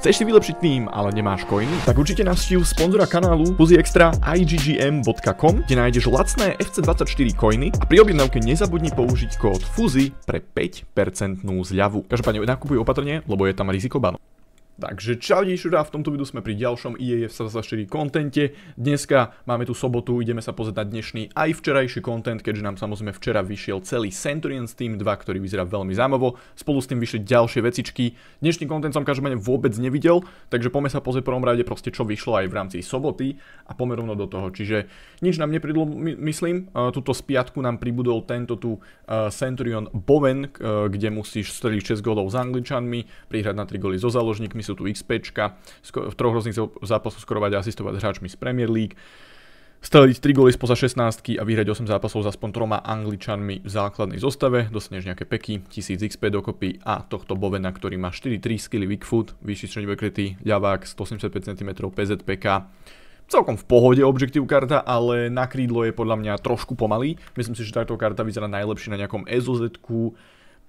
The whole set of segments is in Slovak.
Chceš si vylepšiť tým, ale nemáš coiny? Tak určite navštív sponzora kanálu fuzyextra.iggm.com, kde nájdeš lacné FC24 coiny a pri objednávke nezabudni použiť kód FUZY pre 5% zľavu. Každopádne nakupuj opatrne, lebo je tam riziko banu. Takže čau šura, v tomto videu sme pri ďalšom IEF 4 kontente. Dneska máme tu sobotu, ideme sa pozrieť na dnešný aj včerajší kontent, keďže nám samozrejme včera vyšiel celý Centurions Team 2, ktorý vyzerá veľmi zaujímavo. Spolu s tým vyšli ďalšie vecičky. Dnešný kontent som každopádne vôbec nevidel, takže poďme sa pozrieť prvom rade proste čo vyšlo aj v rámci soboty a poďme rovno do toho. Čiže nič nám nepridlo, myslím, e, túto spiatku nám pribudol tento tu e, Centurion Boven, e, kde musíš streliť 6 golov s Angličanmi, prihrať na 3 goly so záložníkmi, sú tu XP, v troch rôznych zápasoch skorovať a asistovať s hráčmi z Premier League, streliť 3 góly spoza 16 a vyhrať 8 zápasov s aspoň troma angličanmi v základnej zostave, dostaneš nejaké peky, 1000 XP dokopy a tohto Bovena, ktorý má 4-3 skilly Wickfoot, vyšší strední vekrytý, ľavák 185 cm PZPK, celkom v pohode objektív karta, ale na krídlo je podľa mňa trošku pomalý. Myslím si, že táto karta vyzerá najlepšie na nejakom ezz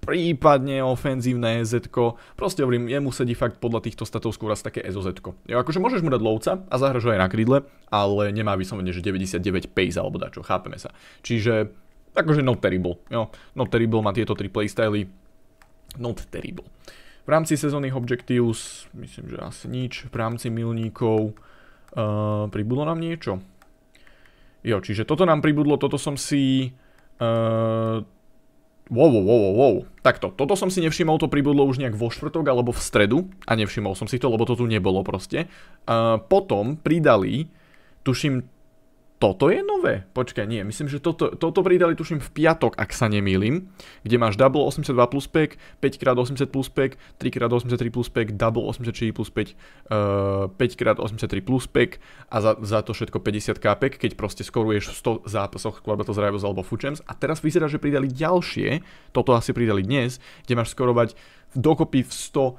prípadne ofenzívne ez Proste hovorím, jemu sedí fakt podľa týchto statov skôr asi také EZO. Jo, akože môžeš mu dať lovca a zahraš aj na krídle, ale nemá vyslovene, že 99 pace alebo dačo, chápeme sa. Čiže, akože not terrible, jo. Not terrible má tieto tri playstyly, not terrible. V rámci sezónnych objectives, myslím, že asi nič. V rámci milníkov uh, pribudlo nám niečo. Jo, čiže toto nám pribudlo, toto som si... Uh, Wow, wow, wow, wow. Takto, toto som si nevšimol, to pribudlo už nejak vo štvrtok alebo v stredu a nevšimol som si to, lebo to tu nebolo proste. Uh, potom pridali, tuším, toto je nové? Počkaj, nie, myslím, že toto, toto pridali tuším v piatok, ak sa nemýlim, kde máš double 82 plus pack, 5x80 plus pack, 3x83 plus pack, double 84 plus 5, uh, 5x83 plus pack a za, za to všetko 50 kápek, keď proste skoruješ v 100 zápasoch to Rivals alebo Fuchems a teraz vyzerá, že pridali ďalšie, toto asi pridali dnes, kde máš skorovať dokopy v 100, eh,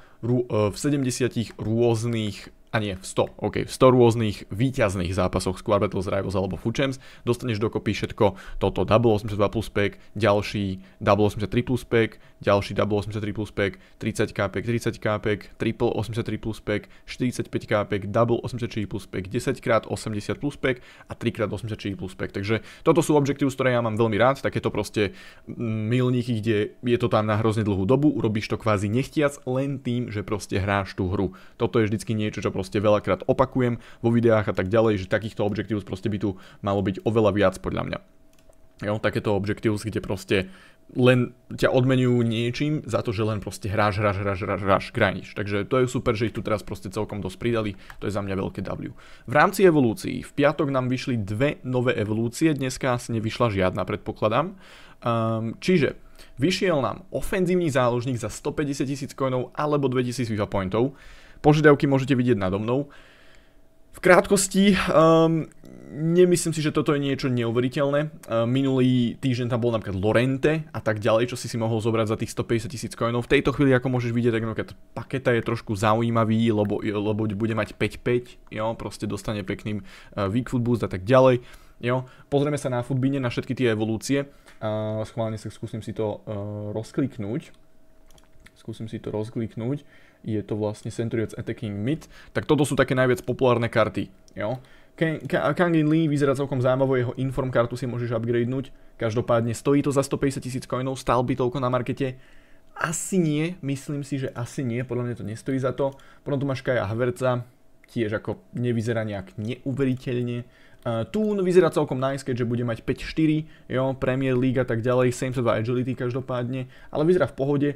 v 70 rôznych a nie v 100, OK, v 100 rôznych výťazných zápasoch Square Battles, Rivals alebo Food Champs, dostaneš dokopy všetko toto Double 82 plus pack, ďalší Double 83 plus pack, ďalší Double 83 plus pack, 30 kápek, 30 kápek, Triple 83 plus pack, 45 kápek, Double 84 plus pack, 10x80 plus pack a 3x84 plus pack. Takže toto sú objektív, ktoré ja mám veľmi rád, takéto proste mm, milník, kde je to tam na hrozne dlhú dobu, urobíš to kvázi nechtiac len tým, že proste hráš tú hru. Toto je vždycky niečo, čo proste veľakrát opakujem vo videách a tak ďalej, že takýchto objectives proste by tu malo byť oveľa viac podľa mňa. Jo, takéto objectives, kde proste len ťa odmenujú niečím za to, že len proste hráš, hráš, hráš, hráš, hráš, grindíš. Takže to je super, že ich tu teraz proste celkom dosť pridali, to je za mňa veľké W. V rámci evolúcií, v piatok nám vyšli dve nové evolúcie, dneska asi nevyšla žiadna, predpokladám. Um, čiže vyšiel nám ofenzívny záložník za 150 tisíc coinov alebo 2000 FIFA pointov požiadavky môžete vidieť nado mnou. V krátkosti, um, nemyslím si, že toto je niečo neuveriteľné. Uh, minulý týždeň tam bol napríklad Lorente a tak ďalej, čo si si mohol zobrať za tých 150 tisíc coinov. V tejto chvíli, ako môžeš vidieť, tak napríklad paketa je trošku zaujímavý, lebo, lebo bude mať 5-5, jo, proste dostane pekným uh, eh, food boost a tak ďalej. Jo, pozrieme sa na futbine, na všetky tie evolúcie. Uh, schválne sa skúsim si to uh, rozkliknúť. Skúsim si to rozkliknúť je to vlastne Centurion's Attacking Mid, tak toto sú také najviac populárne karty, jo. in Lee vyzerá celkom zaujímavo, jeho inform kartu si môžeš upgradenúť, každopádne stojí to za 150 tisíc coinov, stál by toľko na markete, asi nie, myslím si, že asi nie, podľa mňa to nestojí za to. Potom tu máš Kaja Hverca, tiež ako nevyzerá nejak neuveriteľne. Uh, vyzerá celkom nice, keďže bude mať 5-4, jo, Premier League a tak ďalej, 72 agility každopádne, ale vyzerá v pohode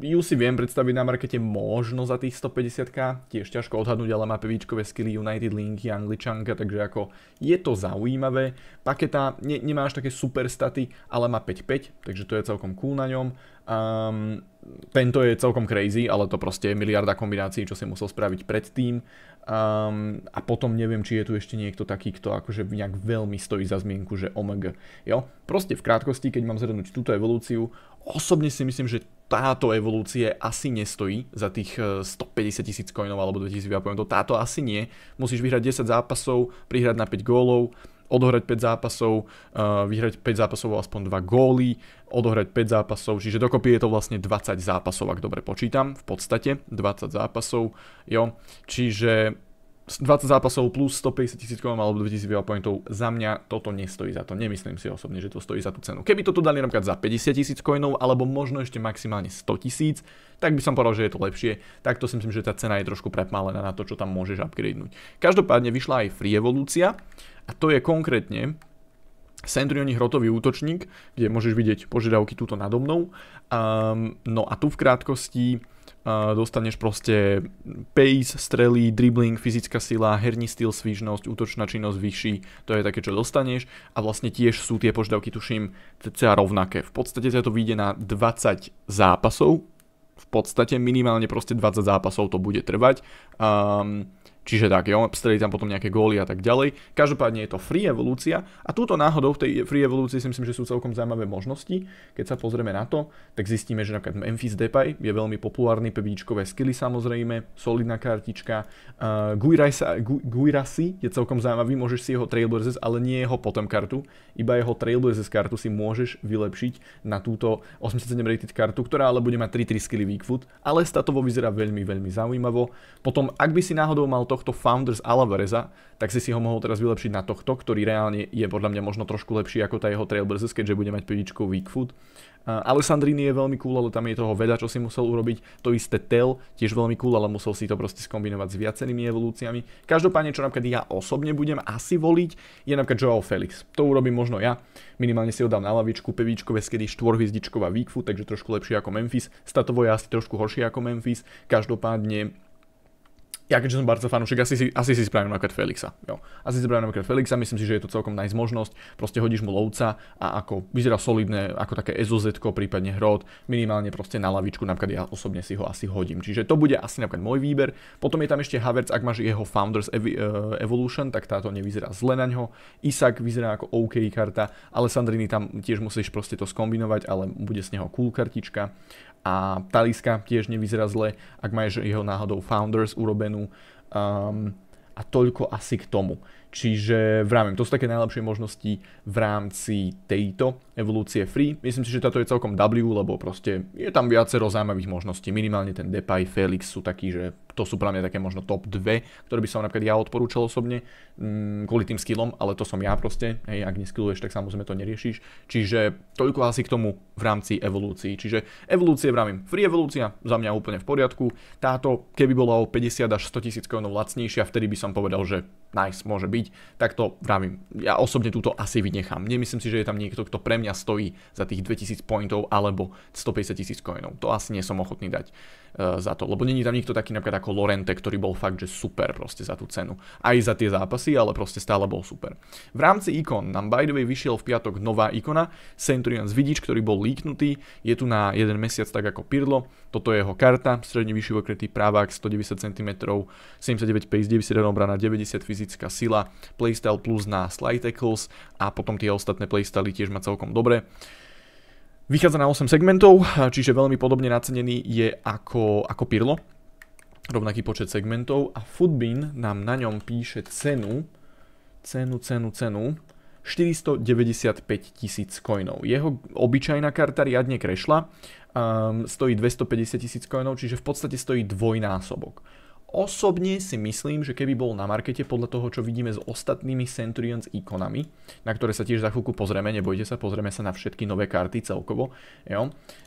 ju si viem predstaviť na markete možno za tých 150k, tiež ťažko odhadnúť, ale má pevíčkové skilly United Linky, Angličanka, takže ako je to zaujímavé. Paketa ne, nemá až také super staty, ale má 5-5, takže to je celkom cool na ňom. Um, tento je celkom crazy, ale to proste je miliarda kombinácií, čo si musel spraviť predtým. Um, a potom neviem, či je tu ešte niekto taký, kto akože nejak veľmi stojí za zmienku, že OMG. Jo? Proste v krátkosti, keď mám zhrnúť túto evolúciu, osobne si myslím, že táto evolúcie asi nestojí za tých 150 e, tisíc coinov alebo 2000 ja poviem to, táto asi nie. Musíš vyhrať 10 zápasov, prihrať na 5 gólov, odohrať 5 zápasov, e, vyhrať 5 zápasov aspoň 2 góly, odohrať 5 zápasov, čiže dokopy je to vlastne 20 zápasov, ak dobre počítam, v podstate 20 zápasov, jo. Čiže 20 zápasov plus 150 tisíc korun alebo 2000 VA pointov, za mňa toto nestojí za to. Nemyslím si osobne, že to stojí za tú cenu. Keby toto dali napríklad za 50 tisíc coinov alebo možno ešte maximálne 100 tisíc, tak by som povedal, že je to lepšie. Takto si myslím, že tá cena je trošku prepmálená na to, čo tam môžeš upgradenúť. Každopádne vyšla aj Free Evolúcia a to je konkrétne Centurioni hrotový útočník, kde môžeš vidieť požiadavky túto nado mnou. Um, no a tu v krátkosti dostaneš proste pace, strely, dribbling, fyzická sila, herní styl, svižnosť, útočná činnosť, vyšší, to je také, čo dostaneš a vlastne tiež sú tie požiadavky, tuším, cca rovnaké. V podstate sa to vyjde na 20 zápasov, v podstate minimálne proste 20 zápasov to bude trvať. Um, Čiže tak, jo, strelí tam potom nejaké góly a tak ďalej. Každopádne je to free evolúcia a túto náhodou v tej free evolúcii si myslím, že sú celkom zaujímavé možnosti. Keď sa pozrieme na to, tak zistíme, že napríklad Memphis Depay je veľmi populárny, pevničkové skily samozrejme, solidná kartička. Uh, Guirasi, Guirasi je celkom zaujímavý, môžeš si jeho Trailblazers, ale nie jeho potom kartu, iba jeho Trailblazers kartu si môžeš vylepšiť na túto 87 rated kartu, ktorá ale bude mať 3-3 skily Weakfoot, ale statovo vyzerá veľmi, veľmi zaujímavo. Potom, ak by si náhodou mal tohto Founders Alavareza, tak si si ho mohol teraz vylepšiť na tohto, ktorý reálne je podľa mňa možno trošku lepší ako tá jeho Trailblazers, keďže bude mať pivičkou Weak Food. Uh, Alessandrini je veľmi cool, ale tam je toho veľa, čo si musel urobiť. To isté Tell tiež veľmi cool, ale musel si to proste skombinovať s viacerými evolúciami. Každopádne, čo napríklad ja osobne budem asi voliť, je napríklad Joao Felix. To urobím možno ja. Minimálne si ho dám na lavičku, pevíčko, kedy štvorhvizdičková Weak Food, takže trošku lepšie ako Memphis. Statovo je asi trošku horšie ako Memphis. Každopádne ja keďže som Barca fanúšik, asi si, asi si spravím napríklad Felixa. Jo. Asi si spravím napríklad Felixa, myslím si, že je to celkom nájsť možnosť. Proste hodíš mu lovca a ako vyzerá solidné, ako také ezoz prípadne hrot, minimálne proste na lavičku, napríklad ja osobne si ho asi hodím. Čiže to bude asi napríklad môj výber. Potom je tam ešte Havertz, ak máš jeho Founders Ev- e, Evolution, tak táto nevyzerá zle na ňo. Isak vyzerá ako OK karta, ale Sandrini tam tiež musíš proste to skombinovať, ale bude z neho cool kartička. A Taliska tiež nevyzerá zle, ak máš jeho náhodou Founders urobenú um, a toľko asi k tomu. Čiže vravím, to sú také najlepšie možnosti v rámci tejto evolúcie free. Myslím si, že táto je celkom W, lebo proste je tam viacero zaujímavých možností. Minimálne ten Depay, Felix sú takí, že to sú pre mňa také možno top 2, ktoré by som napríklad ja odporúčal osobne mm, kvôli tým skillom, ale to som ja proste. Hej, ak neskilluješ, tak samozrejme to neriešiš. Čiže toľko asi k tomu v rámci evolúcii. Čiže evolúcie vravím, free evolúcia za mňa úplne v poriadku. Táto, keby bola o 50 až 100 tisíc korun lacnejšia, vtedy by som povedal, že nice, môže byť. Tak to vravím, ja osobne túto asi vynechám. Nemyslím si, že je tam niekto, kto pre mňa stojí za tých 2000 pointov alebo 150 tisíc coinov. To asi nie som ochotný dať e, za to, lebo není tam nikto taký napríklad ako Lorente, ktorý bol fakt, že super proste za tú cenu. Aj za tie zápasy, ale proste stále bol super. V rámci ikon nám by the way vyšiel v piatok nová ikona, z Vidič, ktorý bol líknutý, je tu na jeden mesiac tak ako Pirlo toto je jeho karta, stredne vyšší okretý právák, 190 cm, 79 pace, 91 obrana, 90 fyzická sila, playstyle plus na slide tackles a potom tie ostatné playstyly tiež má celkom dobre. Vychádza na 8 segmentov, čiže veľmi podobne nacenený je ako, ako Pirlo, rovnaký počet segmentov a Footbin nám na ňom píše cenu, cenu, cenu, cenu, 495 tisíc coinov. Jeho obyčajná karta riadne krešla, um, stojí 250 tisíc coinov, čiže v podstate stojí dvojnásobok. Osobne si myslím, že keby bol na markete podľa toho, čo vidíme s ostatnými Centurions ikonami, na ktoré sa tiež za chvíľku pozrieme, nebojte sa, pozrieme sa na všetky nové karty celkovo, jo,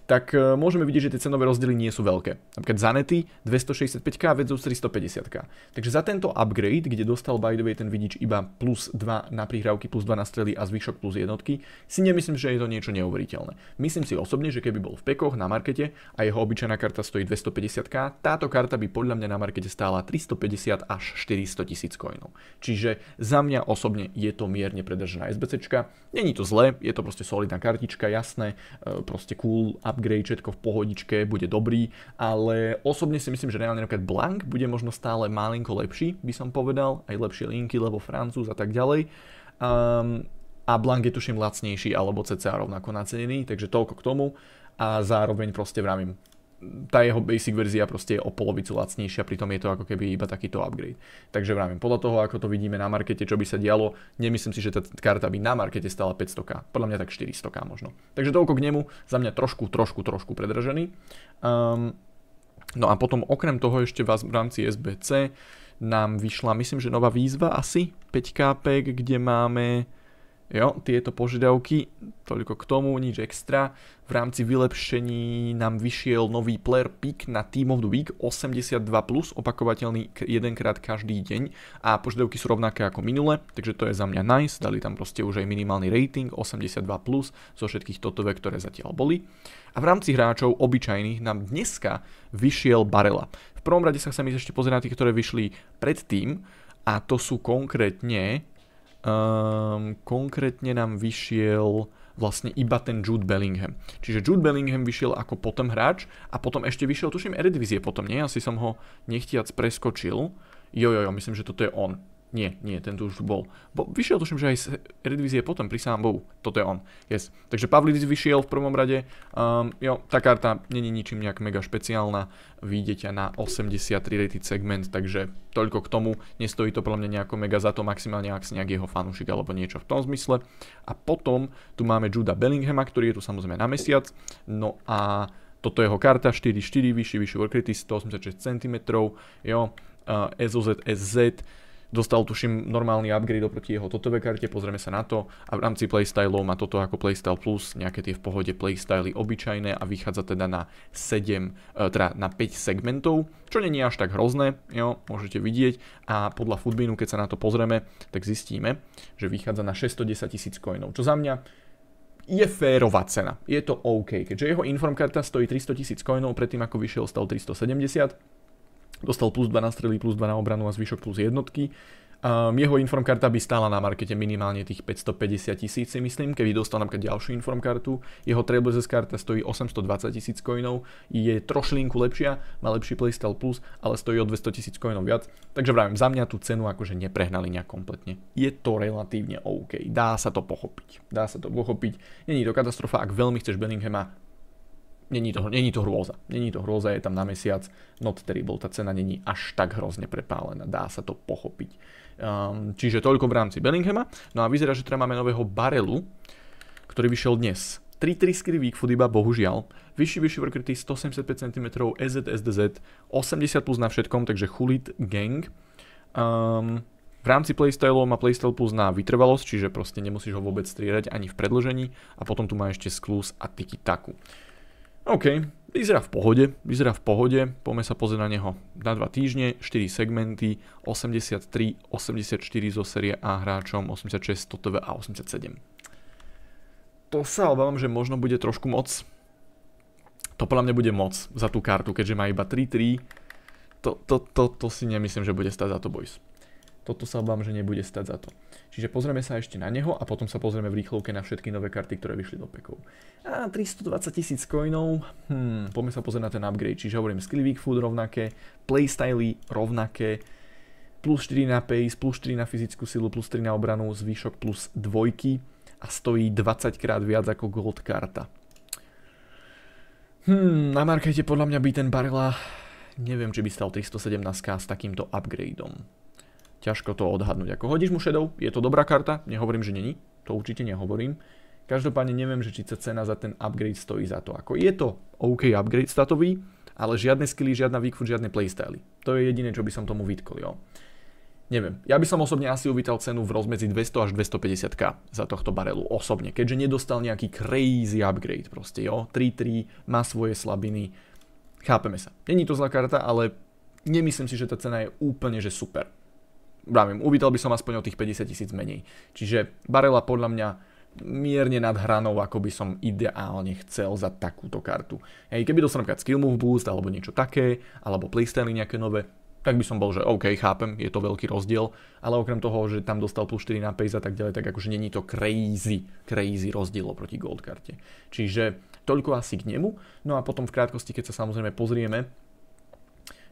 tak e, môžeme vidieť, že tie cenové rozdiely nie sú veľké. Napríklad Zanety 265K versus 350K. Takže za tento upgrade, kde dostal by the way ten vidič iba plus 2 na prihrávky, plus 2 na strely a zvyšok plus jednotky, si nemyslím, že je to niečo neuveriteľné. Myslím si osobne, že keby bol v pekoch na markete a jeho obyčajná karta stojí 250K, táto karta by podľa mňa na markete stála 350 až 400 tisíc coinov. Čiže za mňa osobne je to mierne predržená SBCčka. Není to zlé, je to proste solidná kartička, jasné, e, proste cool a upgrade, všetko v pohodičke, bude dobrý, ale osobne si myslím, že reálne napríklad Blank bude možno stále malinko lepší, by som povedal, aj lepšie linky, lebo Francúz a tak ďalej. Um, a Blank je tuším lacnejší alebo cca rovnako nacenený, takže toľko k tomu a zároveň proste vravím, tá jeho basic verzia proste je o polovicu lacnejšia, pritom je to ako keby iba takýto upgrade. Takže vravím, podľa toho, ako to vidíme na markete, čo by sa dialo, nemyslím si, že tá karta by na markete stala 500k, podľa mňa tak 400k možno. Takže toľko k nemu, za mňa trošku, trošku, trošku predražený. Um, no a potom okrem toho ešte vás v rámci SBC nám vyšla, myslím, že nová výzva asi 5 k, kde máme Jo, tieto požiadavky, toľko k tomu, nič extra. V rámci vylepšení nám vyšiel nový player pick na Team of the Week 82+, plus, opakovateľný jedenkrát každý deň a požiadavky sú rovnaké ako minule, takže to je za mňa nice, dali tam proste už aj minimálny rating 82+, plus, zo všetkých totové, ktoré zatiaľ boli. A v rámci hráčov obyčajných nám dneska vyšiel Barela. V prvom rade sa chcem ísť ešte pozrieť na tých, ktoré vyšli predtým, a to sú konkrétne um, konkrétne nám vyšiel vlastne iba ten Jude Bellingham. Čiže Jude Bellingham vyšiel ako potom hráč a potom ešte vyšiel, tuším, Eredivisie potom, nie? Asi som ho nechtiac preskočil. Jo, jo, jo, myslím, že toto je on. Nie, nie, ten tu už bol. Bo vyšiel tuším, že aj z redivízie potom, pri sám Bohu. Toto je on. Yes. Takže Pavlidis vyšiel v prvom rade. Um, jo, tá karta není ničím nejak mega špeciálna. Vyjdete na 83 rated segment, takže toľko k tomu. Nestojí to pre mňa nejako mega za to, maximálne ak si nejak jeho fanúšik alebo niečo v tom zmysle. A potom tu máme Juda Bellinghama, ktorý je tu samozrejme na mesiac. No a toto je jeho karta 4-4, vyšší, vyšší workrity, 186 cm, jo, uh, SOZ, SZ, Dostal, tuším, normálny upgrade oproti jeho totové karte, pozrieme sa na to. A v rámci playstylov má toto ako playstyle plus, nejaké tie v pohode playstyly obyčajné a vychádza teda na 7, e, teda na 5 segmentov, čo nie je až tak hrozné, jo, môžete vidieť. A podľa Foodbinu, keď sa na to pozrieme, tak zistíme, že vychádza na 610 tisíc coinov, čo za mňa je férová cena. Je to OK, keďže jeho informkarta stojí 300 tisíc coinov, predtým ako vyšiel stal 370 Dostal plus 2 na strely, plus 2 na obranu a zvyšok plus jednotky. Um, jeho informkarta by stála na markete minimálne tých 550 tisíc si myslím, keby dostal napríklad ďalšiu informkartu. Jeho Trailblazers karta stojí 820 tisíc coinov, je trošlinku lepšia, má lepší playstyle plus, ale stojí o 200 tisíc coinov viac. Takže vravím, za mňa tú cenu akože neprehnali nejak kompletne. Je to relatívne OK, dá sa to pochopiť. Dá sa to pochopiť. Není to katastrofa, ak veľmi chceš Bellinghama, není to, není to hrôza. Není to hrôza, je tam na mesiac not terrible, tá cena není až tak hrozne prepálená, dá sa to pochopiť. Um, čiže toľko v rámci Bellinghama. No a vyzerá, že teda máme nového barelu, ktorý vyšiel dnes. 3-3 skry food iba bohužiaľ. Vyšší, vyšší vrkrytý 175 cm, EZ, SDZ, 80 plus na všetkom, takže chulit gang. Um, v rámci playstylov má playstyle plus na vytrvalosť, čiže proste nemusíš ho vôbec striedať ani v predložení a potom tu má ešte sklus a tiki taku. OK, vyzerá v pohode, vyzerá v pohode, poďme sa pozrieť na neho. Na 2 týždne, 4 segmenty, 83, 84 zo série A hráčom, 86, 100 a 87. To sa obávam, že možno bude trošku moc. To podľa mňa bude moc za tú kartu, keďže má iba 3-3. To, to, to, to si nemyslím, že bude stať za to boys toto sa obávam, že nebude stať za to. Čiže pozrieme sa ešte na neho a potom sa pozrieme v rýchlovke na všetky nové karty, ktoré vyšli do pekov. A 320 tisíc coinov, hmm, poďme sa pozrieť na ten upgrade, čiže hovorím skill weak food rovnaké, playstyly rovnaké, plus 4 na pace, plus 4 na fyzickú silu, plus 3 na obranu, zvýšok plus dvojky a stojí 20 krát viac ako gold karta. Hmm, na markete podľa mňa by ten Barla, neviem či by stal 317k s takýmto upgradeom ťažko to odhadnúť. Ako hodíš mu shadow, je to dobrá karta, nehovorím, že není, to určite nehovorím. Každopádne neviem, že či sa cena za ten upgrade stojí za to. Ako je to OK upgrade statový, ale žiadne skilly, žiadna výkvut, žiadne playstyly. To je jediné, čo by som tomu vytkol, jo. Neviem, ja by som osobne asi uvítal cenu v rozmedzi 200 až 250k za tohto barelu, osobne, keďže nedostal nejaký crazy upgrade proste, jo. 3-3, má svoje slabiny, chápeme sa. Není to zlá karta, ale nemyslím si, že tá cena je úplne, že super. Bravím, uvítal by som aspoň o tých 50 tisíc menej. Čiže Barela podľa mňa mierne nad hranou, ako by som ideálne chcel za takúto kartu. Hej, keby dostal napríklad Skill Move Boost, alebo niečo také, alebo playstyly nejaké nové, tak by som bol, že OK, chápem, je to veľký rozdiel, ale okrem toho, že tam dostal plus 4 na pace a tak ďalej, tak akože není to crazy, crazy rozdiel oproti gold karte. Čiže toľko asi k nemu. No a potom v krátkosti, keď sa samozrejme pozrieme,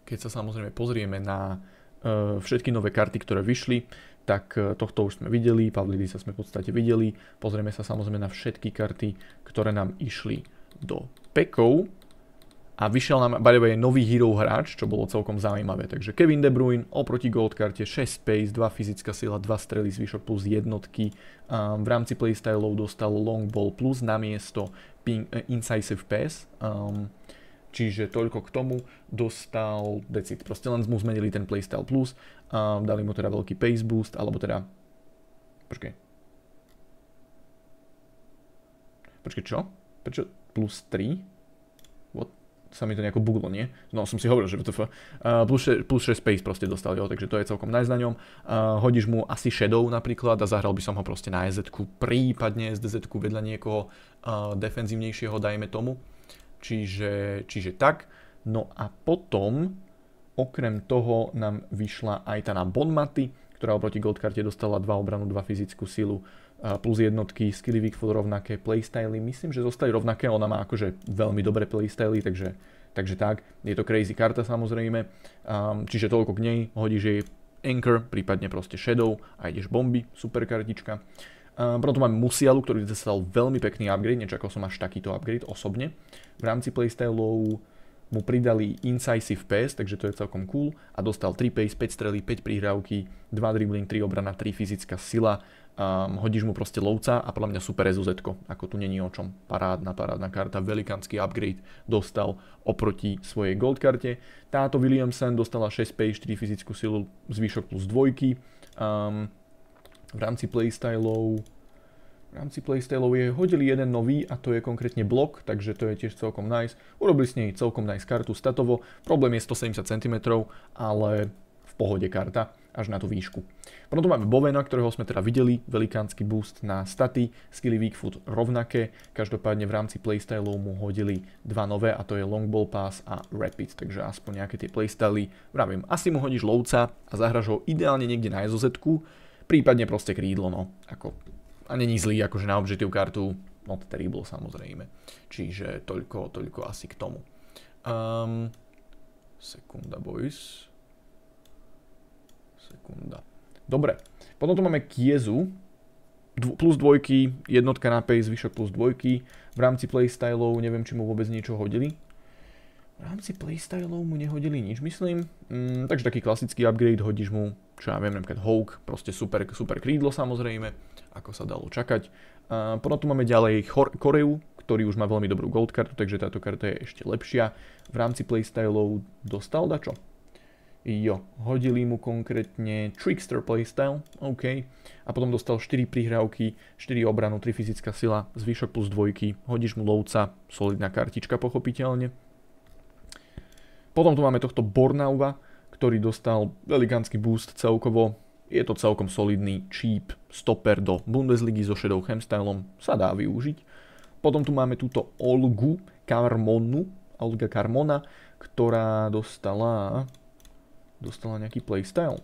keď sa samozrejme pozrieme na, Eh, všetky nové karty, ktoré vyšli, tak eh, tohto už sme videli, sa sme v podstate videli. Pozrieme sa samozrejme na všetky karty, ktoré nám išli do pekov. A vyšiel nám, by the way, nový hero hráč, čo bolo celkom zaujímavé. Takže Kevin De Bruyne oproti gold karte 6 pace, 2 fyzická sila, 2 strely, zvyšok plus jednotky. v rámci playstyleov dostal long ball plus namiesto ping, eh, incisive pass. Um, Čiže toľko k tomu dostal decit. Proste len mu zmenili ten playstyle plus a dali mu teda veľký pace boost, alebo teda... Počkej. Počkej, čo? Prečo plus 3? What? Sa mi to nejako buglo, nie? No, som si hovoril, že VTF. Uh, plus, 6, space proste dostal, jo, takže to je celkom nice na ňom. Uh, hodíš mu asi Shadow napríklad a zahral by som ho proste na ez prípadne z DZ-ku vedľa niekoho uh, defenzívnejšieho, dajme tomu Čiže, čiže tak. No a potom, okrem toho, nám vyšla aj tá na Bonmaty, ktorá oproti Goldkarte dostala 2 obranu, 2 fyzickú silu, plus jednotky, skilly weak rovnaké, playstyly, myslím, že zostali rovnaké, ona má akože veľmi dobré playstyly, takže, takže tak, je to crazy karta samozrejme, um, čiže toľko k nej, hodíš jej Anchor, prípadne proste Shadow a ideš bomby, super kartička. Ehm, Proto máme Musialu, ktorý dostal veľmi pekný upgrade, niečo ako som až takýto upgrade osobne. V rámci playstylov mu pridali incisive pass, takže to je celkom cool. A dostal 3 pace, 5 strely, 5 prihrávky, 2 dribbling, 3 obrana, 3 fyzická sila. Um, hodíš mu proste lovca a podľa mňa super SUZ, ako tu není o čom. Parádna, parádna karta, velikánsky upgrade dostal oproti svojej gold karte. Táto Williamson dostala 6 pace, 4 fyzickú silu, zvyšok plus dvojky. Um, v rámci playstylov v rámci playstylov je hodili jeden nový a to je konkrétne blok, takže to je tiež celkom nice. Urobili s nej celkom nice kartu statovo, problém je 170 cm, ale v pohode karta až na tú výšku. Potom tu máme Bovena, ktorého sme teda videli, velikánsky boost na staty, skilly weak foot rovnaké, každopádne v rámci playstylov mu hodili dva nové a to je long ball pass a rapid, takže aspoň nejaké tie playstyly, vravím, asi mu hodíš lovca a zahraš ho ideálne niekde na SOZ, prípadne proste krídlo, no. Ako, a není zlý akože na obžitú kartu, not terrible samozrejme. Čiže toľko, toľko asi k tomu. Um, sekunda boys. Sekunda. Dobre, potom tu máme Kiezu, plus dvojky, jednotka na pace, zvyšok plus dvojky. V rámci playstylov neviem, či mu vôbec niečo hodili. V rámci playstylov mu nehodili nič, myslím. Mm, takže taký klasický upgrade, hodíš mu čo ja viem, napríklad Hawk, proste super, super krídlo samozrejme, ako sa dalo čakať. A potom tu máme ďalej Koreu, ktorý už má veľmi dobrú gold kartu, takže táto karta je ešte lepšia. V rámci playstylov dostal dačo? Jo, hodili mu konkrétne Trickster playstyle, OK. A potom dostal 4 prihrávky, 4 obranu, 3 fyzická sila, zvyšok plus dvojky, hodíš mu lovca, solidná kartička pochopiteľne. Potom tu máme tohto Bornauva, ktorý dostal velikánsky boost celkovo. Je to celkom solidný, cheap stoper do Bundesligy so Shadow Hamstylom, sa dá využiť. Potom tu máme túto Olgu Carmonu, Olga Carmona, ktorá dostala, dostala nejaký playstyle.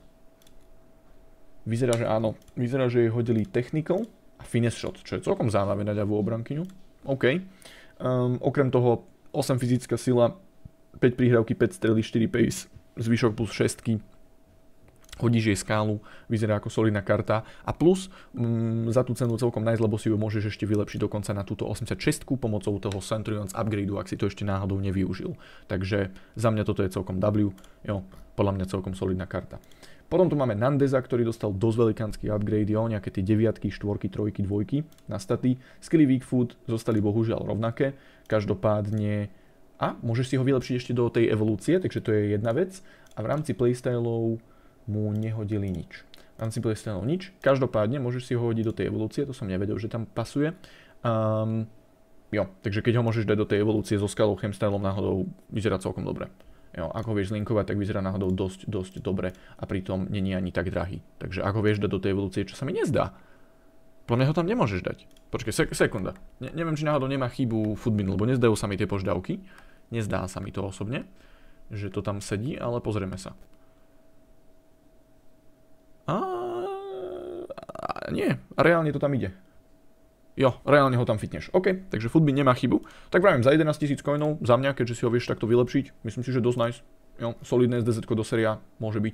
Vyzerá, že áno, vyzerá, že jej hodili technical a finesse shot, čo je celkom zaujímavé na ďavú obrankyňu. OK. Um, okrem toho 8 fyzická sila, 5 prihrávky, 5 strely, 4 pace zvyšok plus 6 hodíš jej skálu, vyzerá ako solidná karta a plus mm, za tú cenu celkom nájsť, lebo si ju môžeš ešte vylepšiť dokonca na túto 86 pomocou toho Centurions upgradeu, ak si to ešte náhodou nevyužil. Takže za mňa toto je celkom W, jo, podľa mňa celkom solidná karta. Potom tu máme Nandeza, ktorý dostal dosť velikánsky upgrade, jo, nejaké tie deviatky, štvorky, trojky, dvojky na staty. Skilly Weak Food zostali bohužiaľ rovnaké, každopádne a môžeš si ho vylepšiť ešte do tej evolúcie, takže to je jedna vec. A v rámci playstylov mu nehodili nič. V rámci playstylov nič. Každopádne môžeš si ho hodiť do tej evolúcie, to som nevedel, že tam pasuje. Um, jo, takže keď ho môžeš dať do tej evolúcie so skalou chemstylom náhodou, vyzerá celkom dobre. Jo, ako ho vieš zlinkovať, tak vyzerá náhodou dosť, dosť dobre a pritom není ani tak drahý. Takže ako ho vieš dať do tej evolúcie, čo sa mi nezdá, podľa mňa ho tam nemôžeš dať. Počkej, sek sekunda. Ne neviem, či náhodou nemá chybu Foodbin, lebo nezdajú sa mi tie požiadavky. Nezdá sa mi to osobne, že to tam sedí, ale pozrieme sa. A... A nie, reálne to tam ide. Jo, reálne ho tam fitneš. OK, takže Foodbin nemá chybu. Tak vravím, za 11 000 coinov, za mňa, keďže si ho vieš takto vylepšiť, myslím si, že dosť nice. Jo, solidné SDZ do seria môže byť.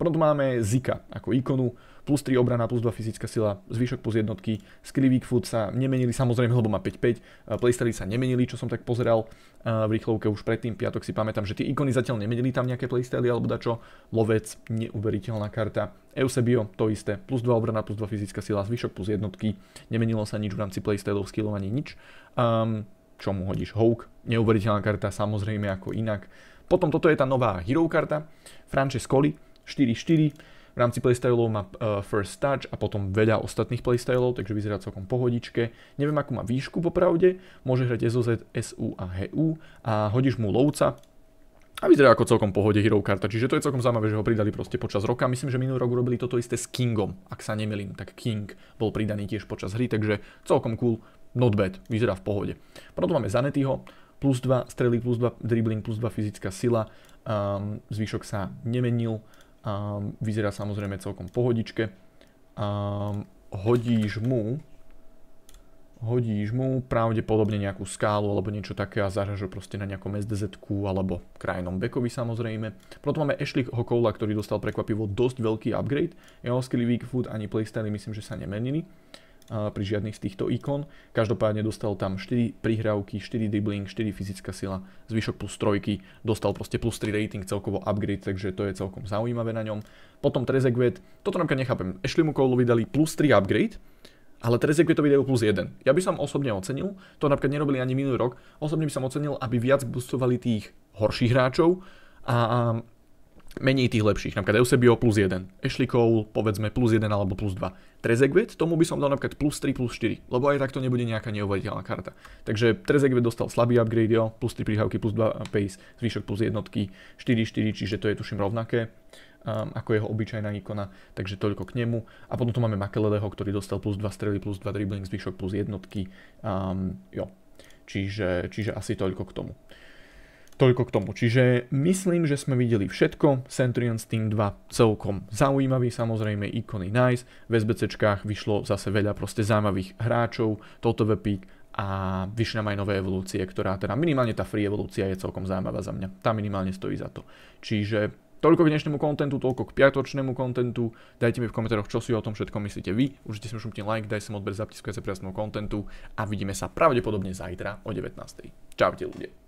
Potom tu máme Zika ako ikonu, plus 3 obrana, plus 2 fyzická sila, zvyšok plus jednotky, Skilly Weak sa nemenili, samozrejme, lebo má 5-5, eh, playstyly sa nemenili, čo som tak pozeral eh, v rýchlovke už predtým, piatok si pamätám, že tie ikony zatiaľ nemenili tam nejaké playstyly alebo dačo, lovec, neuveriteľná karta, Eusebio, to isté, plus 2 obrana, plus 2 fyzická sila, zvyšok plus jednotky, nemenilo sa nič v rámci playstylov, skillovaní nič. Um, čomu hodíš Hawk, neuveriteľná karta, samozrejme ako inak, potom toto je tá nová hero karta, Francescoli 4-4, v rámci playstylov má e, First Touch a potom veľa ostatných playstylov, takže vyzerá celkom pohodičke. Neviem, akú má výšku popravde, môže hrať SOZ, SU a HU a hodíš mu lovca, a vyzerá ako celkom pohode hero karta, čiže to je celkom zaujímavé, že ho pridali proste počas roka. Myslím, že minulý rok urobili toto isté s Kingom, ak sa nemilím, tak King bol pridaný tiež počas hry, takže celkom cool, not bad, vyzerá v pohode. Potom máme Zanetyho, plus 2 strely, plus 2 dribbling, plus 2 fyzická sila. Um, zvyšok sa nemenil. Um, vyzerá samozrejme celkom pohodičke. Um, hodíš mu hodíš mu pravdepodobne nejakú skálu alebo niečo také a ho proste na nejakom sdz alebo krajnom bekovi samozrejme. Potom máme Ashley Hokoula, ktorý dostal prekvapivo dosť veľký upgrade. Jeho skilly, weak food ani playstyle myslím, že sa nemenili pri žiadnych z týchto ikon. Každopádne dostal tam 4 prihrávky, 4 dribbling, 4 fyzická sila, zvyšok plus 3, dostal proste plus 3 rating, celkovo upgrade, takže to je celkom zaujímavé na ňom. Potom Trezeguet, toto napríklad nechápem, mu Cole'ovi vydali plus 3 upgrade, ale to dajú plus 1. Ja by som osobne ocenil, to napríklad nerobili ani minulý rok, osobne by som ocenil, aby viac boostovali tých horších hráčov a menej tých lepších, napríklad Eusebio plus 1, Ashley Cole povedzme plus 1 alebo plus 2. Trezeguet, tomu by som dal napríklad plus 3, plus 4, lebo aj takto nebude nejaká neuvediteľná karta. Takže Trezeguet dostal slabý upgrade, jo, plus 3 príhavky plus 2 eh, pace, zvyšok plus jednotky, 4, 4, čiže to je tuším rovnaké ehm, ako jeho obyčajná ikona, takže toľko k nemu. A potom tu máme Makeleleho, ktorý dostal plus 2 strely, plus 2 dribbling, zvyšok plus jednotky, um, jo. Čiže, čiže asi toľko k tomu. Toľko k tomu. Čiže myslím, že sme videli všetko. Centurion Steam 2 celkom zaujímavý, samozrejme ikony nice. V SBCčkách vyšlo zase veľa proste zaujímavých hráčov, toto Peak a vyšli nám aj nové evolúcie, ktorá teda minimálne tá free evolúcia je celkom zaujímavá za mňa. Tá minimálne stojí za to. Čiže toľko k dnešnému kontentu, toľko k piatočnému kontentu. Dajte mi v komentároch, čo si o tom všetko myslíte vy. Užite si šumte like, daj sem odber, zaptiskujte sa priastnú kontentu a vidíme sa pravdepodobne zajtra o 19. Čaute ľudia.